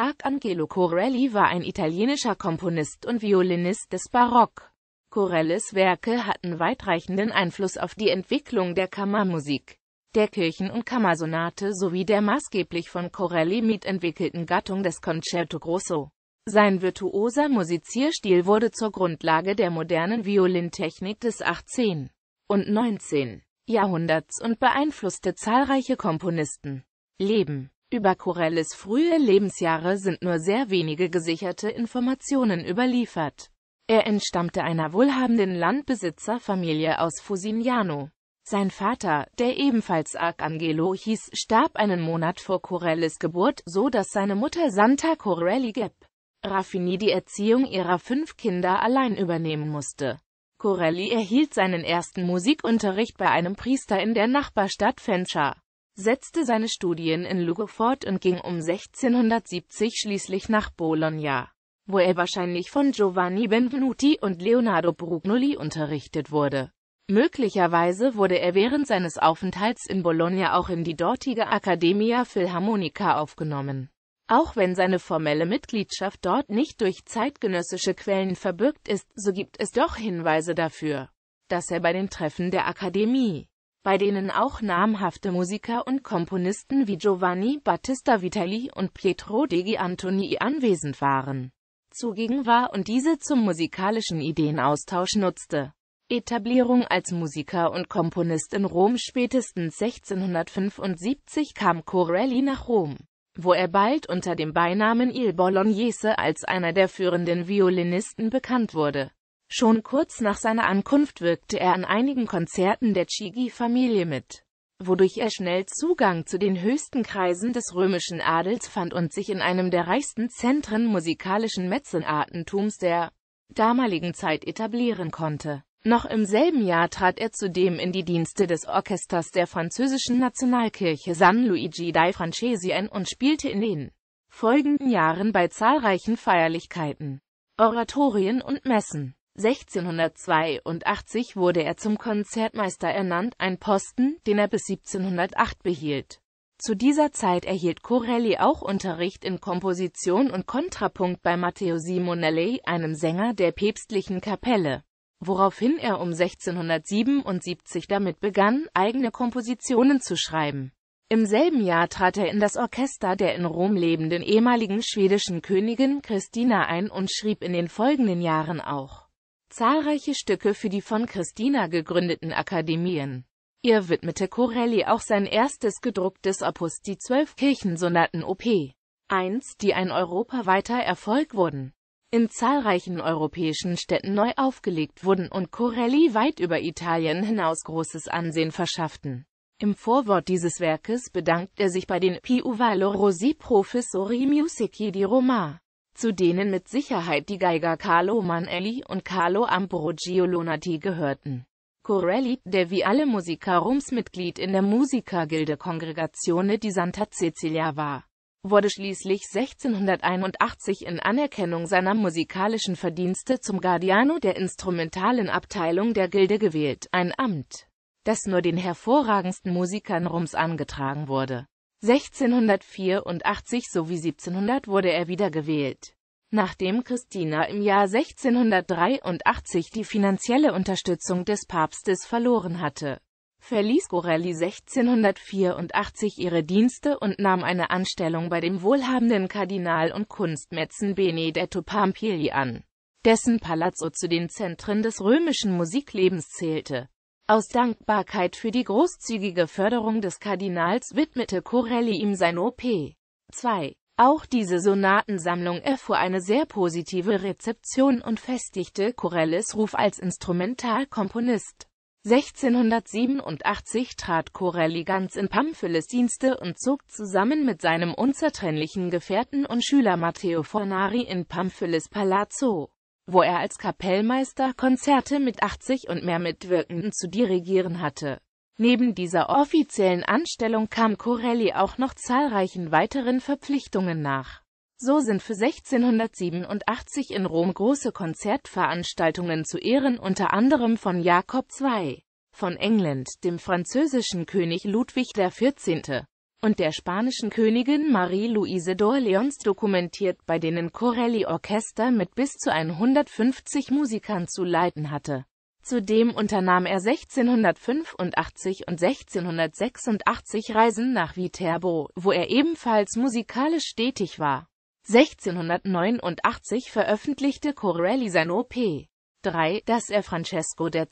Arcangelo Corelli war ein italienischer Komponist und Violinist des Barock. Corellis Werke hatten weitreichenden Einfluss auf die Entwicklung der Kammermusik, der Kirchen- und Kammersonate sowie der maßgeblich von Corelli mitentwickelten Gattung des Concerto Grosso. Sein virtuoser Musizierstil wurde zur Grundlage der modernen Violintechnik des 18. und 19. Jahrhunderts und beeinflusste zahlreiche Komponisten. Leben über Corellis frühe Lebensjahre sind nur sehr wenige gesicherte Informationen überliefert. Er entstammte einer wohlhabenden Landbesitzerfamilie aus Fusignano. Sein Vater, der ebenfalls Arcangelo hieß, starb einen Monat vor Corellis Geburt, so dass seine Mutter Santa Corelli Gep Raffini die Erziehung ihrer fünf Kinder allein übernehmen musste. Corelli erhielt seinen ersten Musikunterricht bei einem Priester in der Nachbarstadt Fencha setzte seine Studien in Lugo fort und ging um 1670 schließlich nach Bologna, wo er wahrscheinlich von Giovanni Benvenuti und Leonardo Brugnoli unterrichtet wurde. Möglicherweise wurde er während seines Aufenthalts in Bologna auch in die dortige Accademia Philharmonica aufgenommen. Auch wenn seine formelle Mitgliedschaft dort nicht durch zeitgenössische Quellen verbürgt ist, so gibt es doch Hinweise dafür, dass er bei den Treffen der Akademie bei denen auch namhafte Musiker und Komponisten wie Giovanni Battista Vitelli und Pietro degli Antoni anwesend waren. Zugegen war und diese zum musikalischen Ideenaustausch nutzte. Etablierung als Musiker und Komponist in Rom spätestens 1675 kam Corelli nach Rom, wo er bald unter dem Beinamen Il Bolognese als einer der führenden Violinisten bekannt wurde. Schon kurz nach seiner Ankunft wirkte er an einigen Konzerten der Chigi-Familie mit, wodurch er schnell Zugang zu den höchsten Kreisen des römischen Adels fand und sich in einem der reichsten Zentren musikalischen Mäzenatentums der damaligen Zeit etablieren konnte. Noch im selben Jahr trat er zudem in die Dienste des Orchesters der französischen Nationalkirche San Luigi dei Francesi ein und spielte in den folgenden Jahren bei zahlreichen Feierlichkeiten, Oratorien und Messen. 1682 wurde er zum Konzertmeister ernannt, ein Posten, den er bis 1708 behielt. Zu dieser Zeit erhielt Corelli auch Unterricht in Komposition und Kontrapunkt bei Matteo Simonelli, einem Sänger der päpstlichen Kapelle, woraufhin er um 1677 damit begann, eigene Kompositionen zu schreiben. Im selben Jahr trat er in das Orchester der in Rom lebenden ehemaligen schwedischen Königin Christina ein und schrieb in den folgenden Jahren auch zahlreiche Stücke für die von Christina gegründeten Akademien. Ihr widmete Corelli auch sein erstes gedrucktes Opus, die zwölf Kirchensonaten OP. 1, die ein europaweiter Erfolg wurden, in zahlreichen europäischen Städten neu aufgelegt wurden und Corelli weit über Italien hinaus großes Ansehen verschafften. Im Vorwort dieses Werkes bedankt er sich bei den Più valorosi professori musici di Roma zu denen mit Sicherheit die Geiger Carlo Manelli und Carlo Ambrogio Lonati gehörten. Corelli, der wie alle Musiker Roms Mitglied in der Musikergilde Kongregazione di Santa Cecilia war, wurde schließlich 1681 in Anerkennung seiner musikalischen Verdienste zum Guardiano der instrumentalen Abteilung der Gilde gewählt, ein Amt, das nur den hervorragendsten Musikern Rums angetragen wurde. 1684 sowie 1700 wurde er wiedergewählt. Nachdem Christina im Jahr 1683 die finanzielle Unterstützung des Papstes verloren hatte, verließ Gorelli 1684 ihre Dienste und nahm eine Anstellung bei dem wohlhabenden Kardinal und Kunstmetzen Benedetto Pamphilj an, dessen Palazzo zu den Zentren des römischen Musiklebens zählte aus Dankbarkeit für die großzügige Förderung des Kardinals widmete Corelli ihm sein OP. 2. Auch diese Sonatensammlung erfuhr eine sehr positive Rezeption und festigte Corellis Ruf als Instrumentalkomponist. 1687 trat Corelli ganz in Pamphyles Dienste und zog zusammen mit seinem unzertrennlichen Gefährten und Schüler Matteo Fornari in Pamphyles Palazzo wo er als Kapellmeister Konzerte mit 80 und mehr Mitwirkenden zu dirigieren hatte. Neben dieser offiziellen Anstellung kam Corelli auch noch zahlreichen weiteren Verpflichtungen nach. So sind für 1687 in Rom große Konzertveranstaltungen zu Ehren unter anderem von Jakob II. von England, dem französischen König Ludwig XIV und der spanischen Königin Marie-Louise d'Orleans dokumentiert, bei denen Corelli Orchester mit bis zu 150 Musikern zu leiten hatte. Zudem unternahm er 1685 und 1686 Reisen nach Viterbo, wo er ebenfalls musikalisch tätig war. 1689 veröffentlichte Corelli sein OP. 3, das er Francesco II.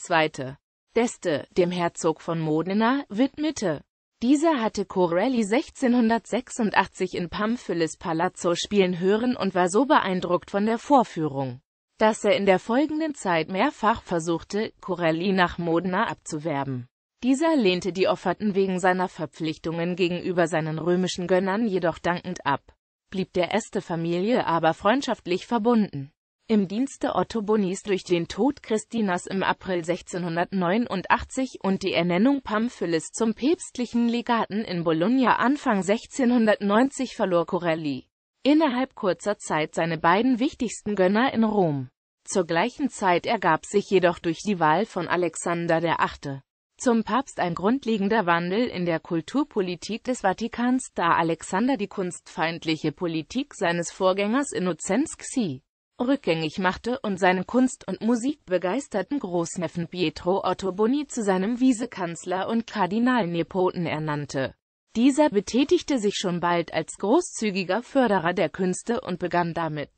d'Este, dem Herzog von Modena, widmete. Dieser hatte Corelli 1686 in Pamphylis Palazzo spielen hören und war so beeindruckt von der Vorführung, dass er in der folgenden Zeit mehrfach versuchte, Corelli nach Modena abzuwerben. Dieser lehnte die Offerten wegen seiner Verpflichtungen gegenüber seinen römischen Gönnern jedoch dankend ab, blieb der erste familie aber freundschaftlich verbunden im Dienste Otto Bonis durch den Tod Christinas im April 1689 und die Ernennung Pamphylis zum päpstlichen Legaten in Bologna Anfang 1690 verlor Corelli innerhalb kurzer Zeit seine beiden wichtigsten Gönner in Rom. Zur gleichen Zeit ergab sich jedoch durch die Wahl von Alexander VIII. zum Papst ein grundlegender Wandel in der Kulturpolitik des Vatikans, da Alexander die kunstfeindliche Politik seines Vorgängers Innozenz Xi rückgängig machte und seinen Kunst- und musikbegeisterten Großneffen Pietro Otto Boni zu seinem Wiesekanzler und Kardinalnepoten ernannte. Dieser betätigte sich schon bald als großzügiger Förderer der Künste und begann damit,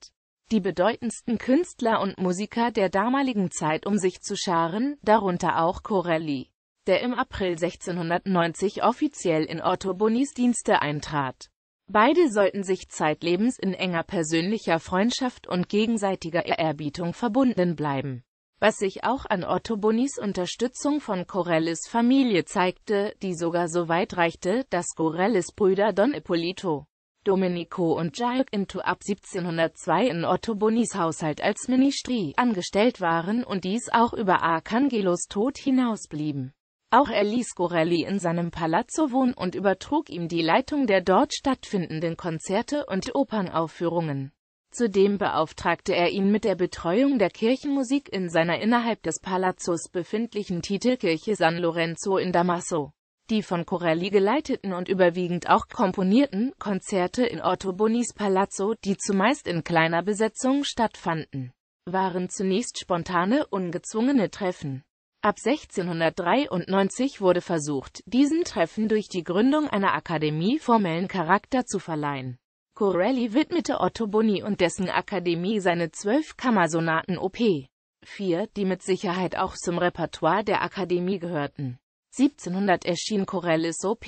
die bedeutendsten Künstler und Musiker der damaligen Zeit um sich zu scharen, darunter auch Corelli, der im April 1690 offiziell in Otto Bonis Dienste eintrat. Beide sollten sich zeitlebens in enger persönlicher Freundschaft und gegenseitiger Ehrerbietung verbunden bleiben. Was sich auch an Otto Bonis Unterstützung von Corellis Familie zeigte, die sogar so weit reichte, dass Corellis Brüder Don Ippolito, Domenico und Jacques Into ab 1702 in Otto Bonis Haushalt als Ministrie angestellt waren und dies auch über Arcangelos Tod hinausblieben. Auch er ließ Corelli in seinem Palazzo wohnen und übertrug ihm die Leitung der dort stattfindenden Konzerte und Opernaufführungen. Zudem beauftragte er ihn mit der Betreuung der Kirchenmusik in seiner innerhalb des Palazzos befindlichen Titelkirche San Lorenzo in Damaso. Die von Corelli geleiteten und überwiegend auch komponierten Konzerte in Ottobonis Palazzo, die zumeist in kleiner Besetzung stattfanden, waren zunächst spontane, ungezwungene Treffen. Ab 1693 wurde versucht, diesen Treffen durch die Gründung einer Akademie formellen Charakter zu verleihen. Corelli widmete Otto Boni und dessen Akademie seine zwölf Kammersonaten op. 4, die mit Sicherheit auch zum Repertoire der Akademie gehörten. 1700 erschien Corellis op.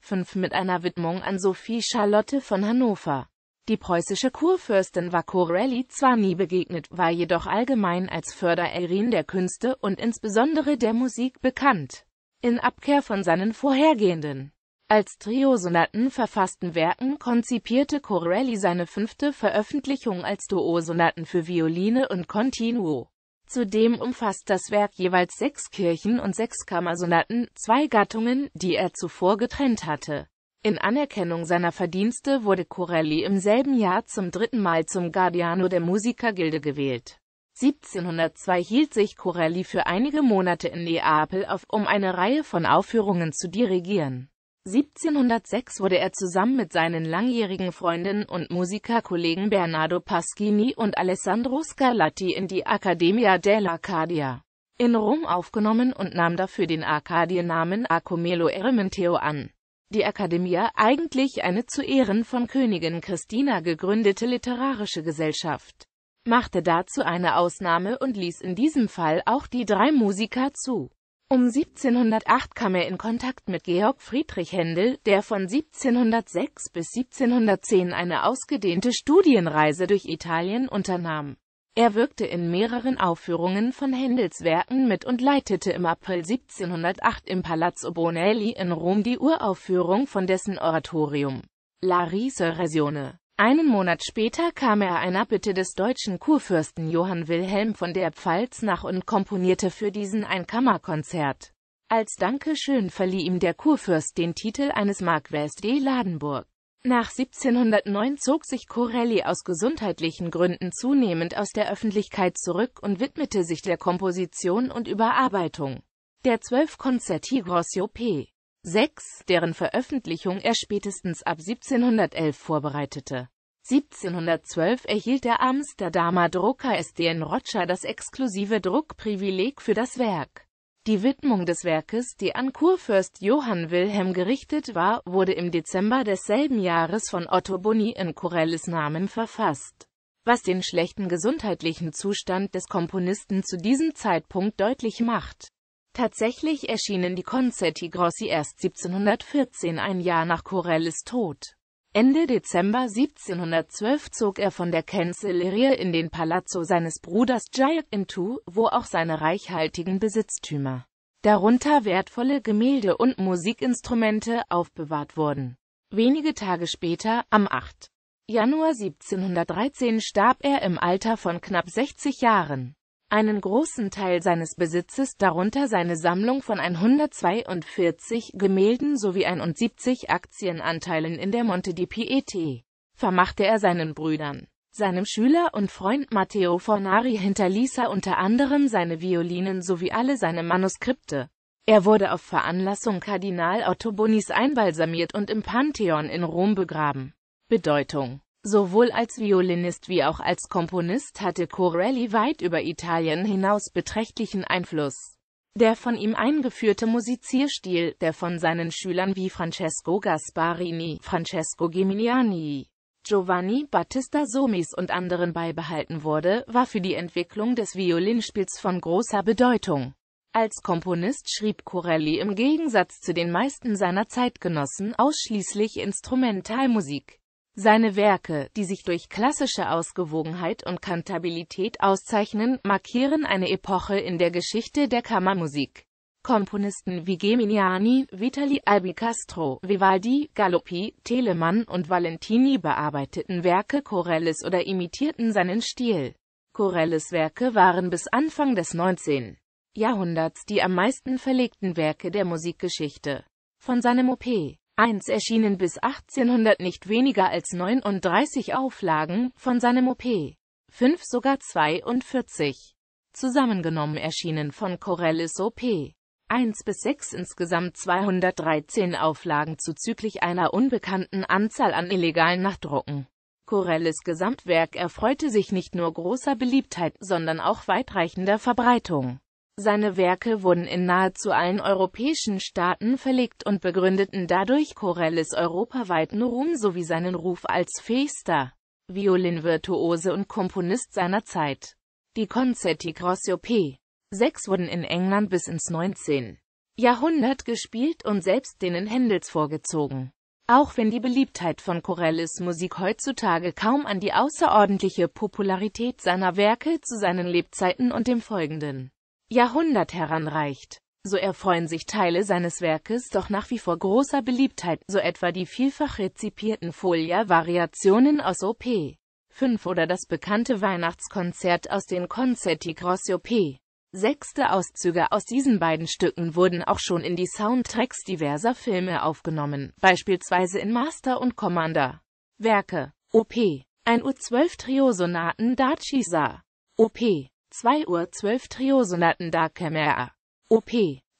5 mit einer Widmung an Sophie Charlotte von Hannover. Die preußische Kurfürstin war Corelli zwar nie begegnet, war jedoch allgemein als Fördererin der Künste und insbesondere der Musik bekannt. In Abkehr von seinen vorhergehenden als Triosonaten verfassten Werken konzipierte Corelli seine fünfte Veröffentlichung als Duosonaten für Violine und Continuo. Zudem umfasst das Werk jeweils sechs Kirchen- und sechs Kammersonaten, zwei Gattungen, die er zuvor getrennt hatte. In Anerkennung seiner Verdienste wurde Corelli im selben Jahr zum dritten Mal zum Guardiano der Musikergilde gewählt. 1702 hielt sich Corelli für einige Monate in Neapel auf, um eine Reihe von Aufführungen zu dirigieren. 1706 wurde er zusammen mit seinen langjährigen Freundinnen und Musikerkollegen Bernardo Paschini und Alessandro Scarlatti in die Accademia dell'Arcadia in Rom aufgenommen und nahm dafür den Arcadienamen Acomelo Erementeo an die Academia, eigentlich eine zu Ehren von Königin Christina gegründete literarische Gesellschaft, machte dazu eine Ausnahme und ließ in diesem Fall auch die drei Musiker zu. Um 1708 kam er in Kontakt mit Georg Friedrich Händel, der von 1706 bis 1710 eine ausgedehnte Studienreise durch Italien unternahm er wirkte in mehreren Aufführungen von Händels Werken mit und leitete im April 1708 im Palazzo Bonelli in Rom die Uraufführung von dessen Oratorium La Risurrezione. Einen Monat später kam er einer Bitte des deutschen Kurfürsten Johann Wilhelm von der Pfalz nach und komponierte für diesen ein Kammerkonzert. Als Dankeschön verlieh ihm der Kurfürst den Titel eines Marquess de Ladenburg. Nach 1709 zog sich Corelli aus gesundheitlichen Gründen zunehmend aus der Öffentlichkeit zurück und widmete sich der Komposition und Überarbeitung der zwölf Concerti Grossio P. 6, deren Veröffentlichung er spätestens ab 1711 vorbereitete. 1712 erhielt der Amsterdamer Drucker S.D.N. Roger das exklusive Druckprivileg für das Werk. Die Widmung des Werkes, die an Kurfürst Johann Wilhelm gerichtet war, wurde im Dezember desselben Jahres von Otto Boni in Corellis Namen verfasst, was den schlechten gesundheitlichen Zustand des Komponisten zu diesem Zeitpunkt deutlich macht. Tatsächlich erschienen die Concerti Grossi erst 1714, ein Jahr nach Corellis Tod. Ende Dezember 1712 zog er von der Cancelleria in den Palazzo seines Bruders Giac in Tours, wo auch seine reichhaltigen Besitztümer, darunter wertvolle Gemälde und Musikinstrumente, aufbewahrt wurden. Wenige Tage später, am 8. Januar 1713 starb er im Alter von knapp 60 Jahren einen großen Teil seines Besitzes, darunter seine Sammlung von 142 Gemälden sowie 71 Aktienanteilen in der Monte di Pieti, vermachte er seinen Brüdern. Seinem Schüler und Freund Matteo Fornari hinterließ er unter anderem seine Violinen sowie alle seine Manuskripte. Er wurde auf Veranlassung Kardinal Ottobonis einbalsamiert und im Pantheon in Rom begraben. Bedeutung Sowohl als Violinist wie auch als Komponist hatte Corelli weit über Italien hinaus beträchtlichen Einfluss. Der von ihm eingeführte Musizierstil, der von seinen Schülern wie Francesco Gasparini, Francesco Geminiani, Giovanni Battista Somis und anderen beibehalten wurde, war für die Entwicklung des Violinspiels von großer Bedeutung. Als Komponist schrieb Corelli im Gegensatz zu den meisten seiner Zeitgenossen ausschließlich Instrumentalmusik. Seine Werke, die sich durch klassische Ausgewogenheit und Kantabilität auszeichnen, markieren eine Epoche in der Geschichte der Kammermusik. Komponisten wie Geminiani, Vitali Albicastro, Vivaldi, Galuppi, Telemann und Valentini bearbeiteten Werke Corellis oder imitierten seinen Stil. Corellis Werke waren bis Anfang des 19. Jahrhunderts die am meisten verlegten Werke der Musikgeschichte. Von seinem OP 1 erschienen bis 1800 nicht weniger als 39 Auflagen, von seinem OP 5 sogar 42. Zusammengenommen erschienen von Corellis OP 1 bis 6 insgesamt 213 Auflagen zuzüglich einer unbekannten Anzahl an illegalen Nachdrucken. Corellis Gesamtwerk erfreute sich nicht nur großer Beliebtheit, sondern auch weitreichender Verbreitung. Seine Werke wurden in nahezu allen europäischen Staaten verlegt und begründeten dadurch Corellis europaweiten Ruhm sowie seinen Ruf als fähigster Violinvirtuose und Komponist seiner Zeit. Die Concerti Grossi P. 6 wurden in England bis ins 19. Jahrhundert gespielt und selbst denen Händels vorgezogen. Auch wenn die Beliebtheit von Corellis Musik heutzutage kaum an die außerordentliche Popularität seiner Werke zu seinen Lebzeiten und dem folgenden Jahrhundert heranreicht. So erfreuen sich Teile seines Werkes doch nach wie vor großer Beliebtheit, so etwa die vielfach rezipierten Folia-Variationen aus OP. 5 oder das bekannte Weihnachtskonzert aus den Concerti Grossi OP. Sechste Auszüge aus diesen beiden Stücken wurden auch schon in die Soundtracks diverser Filme aufgenommen, beispielsweise in Master und Commander. Werke OP 1 U12 Trio Sonaten Dacisa OP 2 Uhr 12 Triosonaten da Kemera. OP.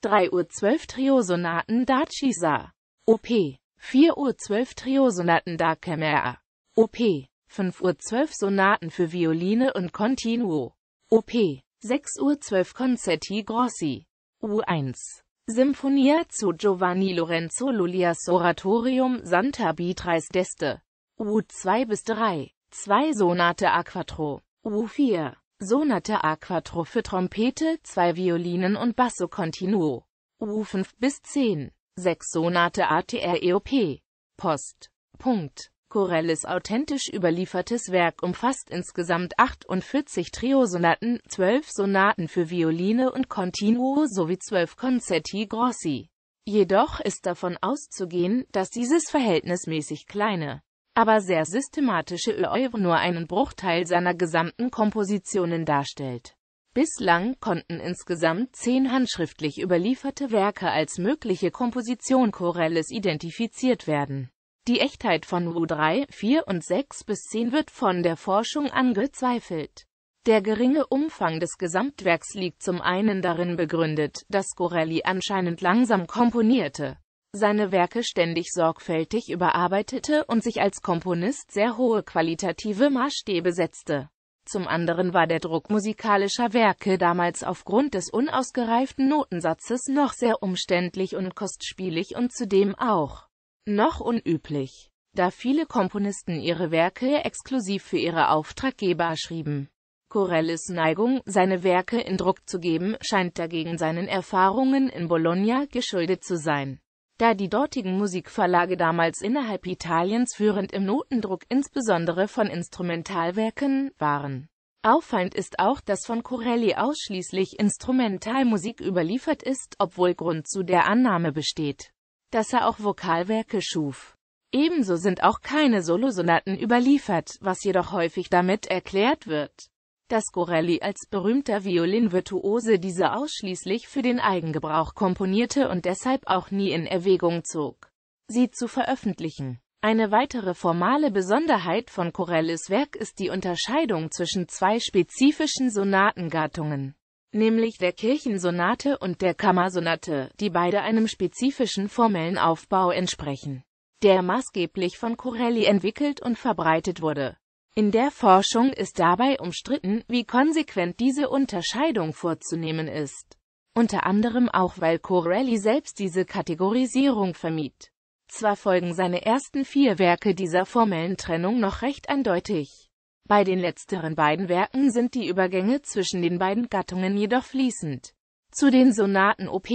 3 Uhr 12 Triosonaten da Chisa. OP. 4 Uhr 12 Triosonaten da Kemera. OP. 5 Uhr 12 Sonaten für Violine und Continuo. OP. 6 Uhr 12 Concerti Grossi. U1. Symphonia zu Giovanni Lorenzo Lulias Oratorium Santa Beatrice d'Este. U2 bis 3. 2 Sonate A quattro. U4. Sonate A Quattro für Trompete, zwei Violinen und Basso Continuo. U5 bis 10. 6 Sonate ATR EOP. Post. Punkt. Corellis authentisch überliefertes Werk umfasst insgesamt 48 Triosonaten, 12 Sonaten für Violine und Continuo sowie 12 Concerti Grossi. Jedoch ist davon auszugehen, dass dieses verhältnismäßig kleine aber sehr systematische L'Oeuvre nur einen Bruchteil seiner gesamten Kompositionen darstellt. Bislang konnten insgesamt zehn handschriftlich überlieferte Werke als mögliche Komposition Corelles identifiziert werden. Die Echtheit von U3, 4 und 6 bis 10 wird von der Forschung angezweifelt. Der geringe Umfang des Gesamtwerks liegt zum einen darin begründet, dass Corelli anscheinend langsam komponierte seine Werke ständig sorgfältig überarbeitete und sich als Komponist sehr hohe qualitative Maßstäbe setzte. Zum anderen war der Druck musikalischer Werke damals aufgrund des unausgereiften Notensatzes noch sehr umständlich und kostspielig und zudem auch noch unüblich, da viele Komponisten ihre Werke exklusiv für ihre Auftraggeber schrieben. Corellis Neigung, seine Werke in Druck zu geben, scheint dagegen seinen Erfahrungen in Bologna geschuldet zu sein da die dortigen Musikverlage damals innerhalb Italiens führend im Notendruck insbesondere von Instrumentalwerken waren. Auffallend ist auch, dass von Corelli ausschließlich Instrumentalmusik überliefert ist, obwohl Grund zu der Annahme besteht, dass er auch Vokalwerke schuf. Ebenso sind auch keine Solosonaten überliefert, was jedoch häufig damit erklärt wird, dass Corelli als berühmter Violinvirtuose diese ausschließlich für den Eigengebrauch komponierte und deshalb auch nie in Erwägung zog, sie zu veröffentlichen. Eine weitere formale Besonderheit von Corellis Werk ist die Unterscheidung zwischen zwei spezifischen Sonatengattungen, nämlich der Kirchensonate und der Kammersonate, die beide einem spezifischen formellen Aufbau entsprechen, der maßgeblich von Corelli entwickelt und verbreitet wurde. In der Forschung ist dabei umstritten, wie konsequent diese Unterscheidung vorzunehmen ist. Unter anderem auch, weil Corelli selbst diese Kategorisierung vermied. Zwar folgen seine ersten vier Werke dieser formellen Trennung noch recht eindeutig. Bei den letzteren beiden Werken sind die Übergänge zwischen den beiden Gattungen jedoch fließend. Zu den Sonaten op.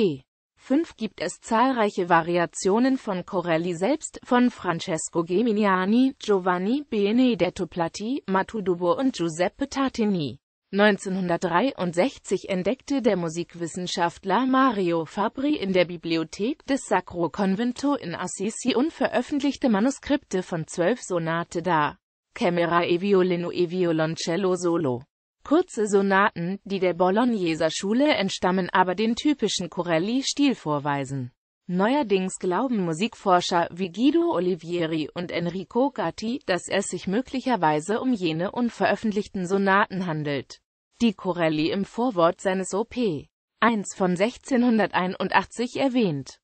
5 gibt es zahlreiche Variationen von Corelli selbst, von Francesco Geminiani, Giovanni Benedetto Plati, Matudovo und Giuseppe Tartini. 1963 entdeckte der Musikwissenschaftler Mario Fabri in der Bibliothek des Sacro Convento in Assisi unveröffentlichte Manuskripte von zwölf Sonate da Camera e Violino e Violoncello Solo. Kurze Sonaten, die der Bologneser Schule entstammen, aber den typischen Corelli-Stil vorweisen. Neuerdings glauben Musikforscher wie Guido Olivieri und Enrico Gatti, dass es sich möglicherweise um jene unveröffentlichten Sonaten handelt, die Corelli im Vorwort seines OP 1 von 1681 erwähnt